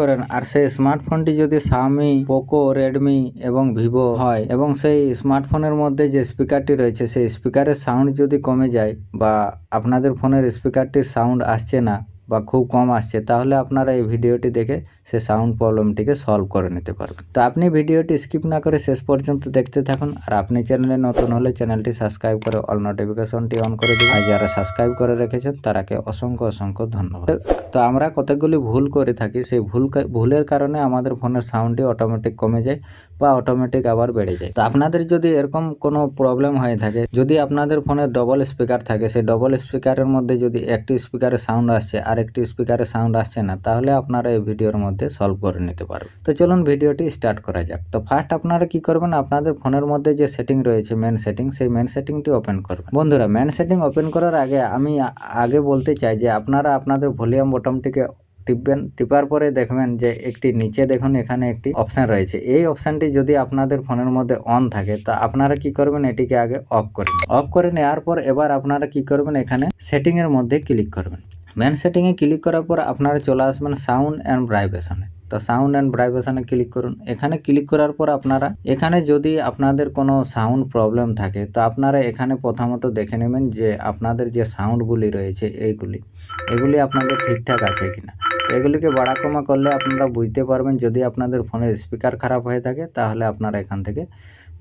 করেন আর সেই স্মার্টফোনটি যদি সামি পোকো রেডমি এবং ভিভো হয় এবং সেই স্মার্টফোনের মধ্যে যে স্পিকারটি রয়েছে সেই স্পিকারের সাউন্ড যদি কমে যায় বা আপনাদের ফোনের স্পিকারটির সাউন্ড আসছে না বা খুব কম আসছে তাহলে আপনারা এই ভিডিওটি দেখে সে সাউন্ড প্রবলেমটিকে সলভ করে নিতে পারবেন তো আপনি ভিডিওটি স্কিপ না করে শেষ পর্যন্ত দেখতে থাকুন আর আপনি চ্যানেলে নতুন হলে চ্যানেলটি সাবস্ক্রাইব করে অল নোটিফিকেশনটি অন করে দিন আর যারা সাবস্ক্রাইব করে রেখেছেন তারাকে অসংখ্য অসংখ্য ধন্যবাদ তো আমরা কতগুলি ভুল করে থাকি সেই ভুল ভুলের কারণে আমাদের ফোনের সাউন্ডটি অটোমেটিক কমে যায় বা অটোমেটিক আবার বেড়ে যায় তো আপনাদের যদি এরকম কোনো প্রবলেম হয়ে থাকে যদি আপনাদের ফোনের ডবল স্পিকার থাকে সেই ডবল স্পিকারের মধ্যে যদি একটি স্পিকারের সাউন্ড আসছে আর আরেকটি স্পিকারে সাউন্ড আসছে না তাহলে আপনারা এই ভিডিওর মধ্যে সলভ করে নিতে পারবেন তো চলুন ভিডিওটি স্টার্ট করা যাক তো ফার্স্ট আপনারা কি করবেন আপনাদের ফোনের মধ্যে যে সেটিং রয়েছে মেন সেটিং সেই মেন সেটিংটি ওপেন করবেন বন্ধুরা মেন সেটিং ওপেন করার আগে আমি আগে বলতে চাই যে আপনারা আপনাদের ভলিউম বটমটিকে টিপবেন টিপার পরে দেখবেন যে একটি নিচে দেখুন এখানে একটি অপশান রয়েছে এই অপশানটি যদি আপনাদের ফোনের মধ্যে অন থাকে তা আপনারা কি করবেন এটিকে আগে অফ করবেন অফ করে নেওয়ার পর এবার আপনারা কি করবেন এখানে সেটিংয়ের মধ্যে ক্লিক করবেন মেন সেটিংয়ে ক্লিক করার পর আপনারা চলে আসবেন সাউন্ড অ্যান্ড ভাইব্রেশনে তো সাউন্ড অ্যান্ড ভাইব্রেশনে ক্লিক করুন এখানে ক্লিক করার পর আপনারা এখানে যদি আপনাদের কোনো সাউন্ড প্রবলেম থাকে তো আপনারা এখানে প্রথমত দেখে নেবেন যে আপনাদের যে সাউন্ডগুলি রয়েছে এইগুলি এগুলি আপনাদের ঠিকঠাক আছে কিনা এগুলিকে বাড়াকমা করলে আপনারা বুঝতে পারবেন যদি আপনাদের ফোনের স্পিকার খারাপ হয়ে থাকে তাহলে আপনারা এখান থেকে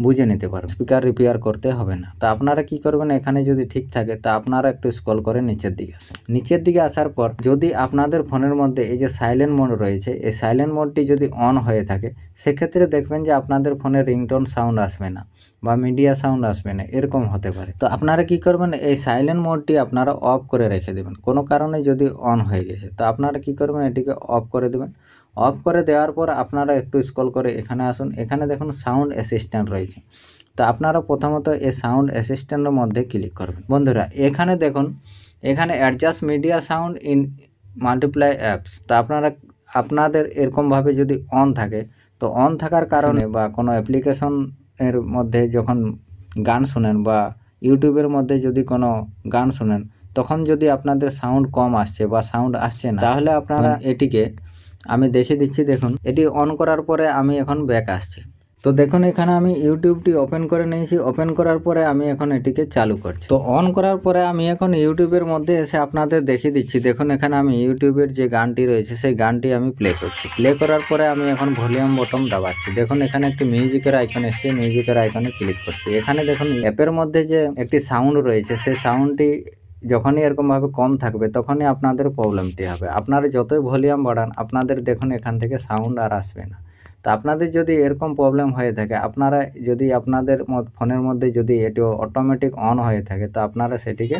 বুঝে নিতে পারবেন স্পিকার রিপেয়ার করতে হবে না তো আপনারা কি করবেন এখানে যদি ঠিক থাকে তা আপনারা একটু স্কল করে নিচের দিকে আসেন নিচের দিকে আসার পর যদি আপনাদের ফোনের মধ্যে এই যে সাইলেন্ট মোড রয়েছে এই সাইলেন্ট মোডটি যদি অন হয়ে থাকে সেক্ষেত্রে দেখবেন যে আপনাদের ফোনে রিংটোন সাউন্ড আসবে না বা মিডিয়া সাউন্ড আসবে না এরকম হতে পারে তো আপনারা কি করবেন এই সাইলেন্ট মোডটি আপনারা অফ করে রেখে দেবেন কোনো কারণে যদি অন হয়ে গেছে তো আপনারা কি করবেন এটিকে অফ করে দেবেন অফ করে দেওয়ার পর আপনারা একটু স্কল করে এখানে আসুন এখানে দেখুন সাউন্ড অ্যাসিস্ট্যান্ট রয়েছে তো আপনারা প্রথমত এই সাউন্ড অ্যাসিস্ট্যান্টের মধ্যে ক্লিক করবেন বন্ধুরা এখানে দেখুন এখানে adjust media sound in multiple apps তা আপনারা আপনাদের এরকমভাবে যদি অন থাকে তো অন থাকার কারণে বা কোনো অ্যাপ্লিকেশন এর মধ্যে যখন গান শোনেন বা ইউটিউবের মধ্যে যদি কোনো গান শোনেন তখন যদি আপনাদের সাউন্ড কম আসছে বা সাউন্ড আসছে না হ্যাঁ। তাহলে আপনারা মানে এটিকে আমি দেখে দিচ্ছি দেখুন এটি অন করার পরে আমি এখন ব্যাক আসছি তো দেখুন এখানে আমি ইউটিউবটি ওপেন করে নিয়েছি ওপেন করার পরে আমি এখন এটিকে চালু করছি তো অন করার পরে আমি এখন ইউটিউবের মধ্যে এসে আপনাদের দেখিয়ে দিচ্ছি দেখুন এখানে আমি ইউটিউবের যে গানটি রয়েছে সেই গানটি আমি প্লে করছি প্লে করার পরে আমি এখন ভলিউম বটম দাবাচ্ছি দেখুন এখানে একটি মিউজিকের আইকন এসছে মিউজিকের আইকনে ক্লিক করছি এখানে দেখুন অ্যাপের মধ্যে যে একটি সাউন্ড রয়েছে সেই সাউন্ডটি যখনই এরকমভাবে কম থাকবে তখনই আপনাদের প্রবলেমটি হবে আপনারা যতই ভলিউম বাড়ান আপনাদের দেখুন এখান থেকে সাউন্ড আর আসবে না তো আপনাদের যদি এরকম প্রবলেম হয়ে থাকে আপনারা যদি আপনাদের ফোনের মধ্যে যদি এটি অটোমেটিক অন হয়ে থাকে তো আপনারা সেটিকে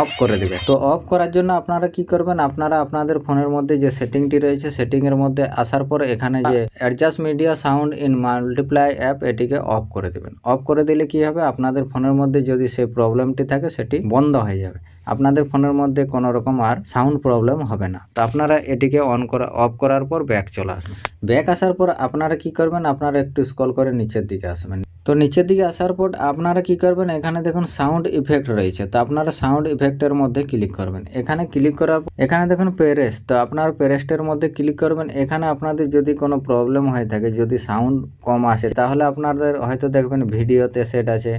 অফ করে দেবে তো অফ করার জন্য আপনারা কি করবেন আপনারা আপনাদের ফোনের মধ্যে যে সেটিংটি রয়েছে সেটিংয়ের মধ্যে আসার পর এখানে যে adjust media sound in multiple app এটিকে অফ করে দেবেন অফ করে দিলে কি হবে আপনাদের ফোনের মধ্যে যদি সেই প্রবলেমটি থাকে সেটি বন্ধ হয়ে যাবে আপনাদের ফোনের মধ্যে কোনো রকম আর সাউন্ড প্রবলেম হবে না তো আপনারা এটিকে অন করা অফ করার পর ব্যাক চলে আসবেন ব্যাক আসার পর আপনারা কি করবেন আপনারা একটু স্কল করে নিচের দিকে আসবেন তো নিচের দিকে আসার পর আপনারা কি করবেন এখানে দেখুন সাউন্ড ইফেক্ট রয়েছে তো আপনারা সাউন্ড ইফেক্টের মধ্যে ক্লিক করবেন এখানে ক্লিক করার এখানে দেখুন পেরেস্ট তো আপনার পেরেস্টের মধ্যে ক্লিক করবেন এখানে আপনাদের যদি কোনো প্রবলেম হয়ে থাকে যদি সাউন্ড কম আসে তাহলে আপনাদের হয়তো দেখবেন ভিডিওতে সেট আছে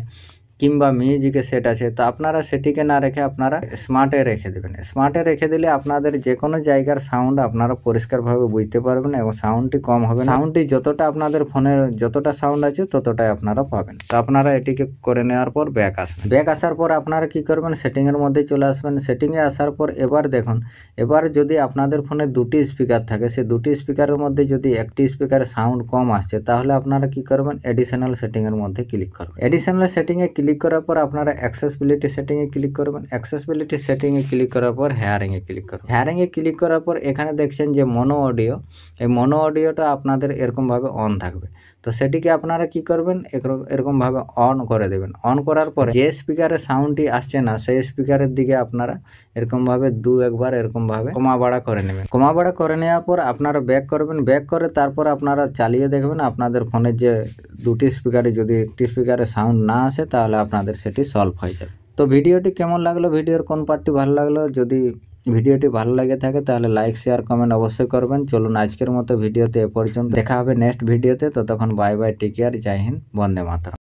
কিংবা মিউজিকে সেট আছে তো আপনারা সেটিকে না রেখে আপনারা স্মার্টে রেখে দেবেন স্মার্টে রেখে দিলে আপনাদের যে কোনো জায়গার সাউন্ড আপনারা পরিষ্কারভাবে বুঝতে পারবেন এবং সাউন্ডটি কম হবে সাউন্ডটি যতটা আপনাদের ফোনের যতটা সাউন্ড আছে ততটাই আপনারা পাবেন তো আপনারা এটিকে করে নেওয়ার পর ব্যাক আসবেন ব্যাক আসার পর আপনারা কি করবেন সেটিংয়ের মধ্যে চলে আসবেন সেটিংয়ে আসার পর এবার দেখুন এবার যদি আপনাদের ফোনে দুটি স্পিকার থাকে সে দুটি স্পিকারের মধ্যে যদি একটি স্পিকারের সাউন্ড কম আসছে তাহলে আপনারা কি করবেন এডিশনাল সেটিংয়ের মধ্যে ক্লিক করবেন এডিশনাল সেটিংয়ে ক্লিক ক্লিক করার পর আপনারা অ্যাক্সেসবিলিটি সেটিংয়ে ক্লিক করবেন অ্যাক্সেসবিলিটি সেটিংয়ে ক্লিক করার পর হেয়ারিংয়ে ক্লিক করবেন হেয়ারিংয়ে ক্লিক করার পর এখানে দেখছেন যে মনো অডিও এই মনো অডিওটা আপনাদের এরকমভাবে অন থাকবে তো সেটিকে আপনারা কি করবেন এরকমভাবে অন করে দেবেন অন করার পরে যে স্পিকারের সাউন্ডটি আসছে না সেই স্পিকারের দিকে আপনারা এরকমভাবে দু একবার এরকমভাবে কমা বাড়া করে নেবেন কমা বাড়া করে নেওয়ার পর আপনারা ব্যাক করবেন ব্যাক করে তারপর আপনারা চালিয়ে দেখবেন আপনাদের ফোনের যে দুটি স্পিকারে যদি একটি স্পিকারে সাউন্ড না আসে তাহলে আপনাদের সেটি সলভ হয়ে যাবে তো ভিডিওটি কেমন লাগলো ভিডিওর কোন পার্টটি ভালো লাগলো যদি ভিডিওটি ভালো লাগে থাকে তাহলে লাইক শেয়ার কমেন্ট অবশ্যই করবেন চলুন আজকের মতো ভিডিওতে এ পর্যন্ত দেখা হবে নেক্সট ভিডিওতে ততক্ষণ বাই বাই টেক কেয়ার জয় হিন্দ বন্দে মাতরম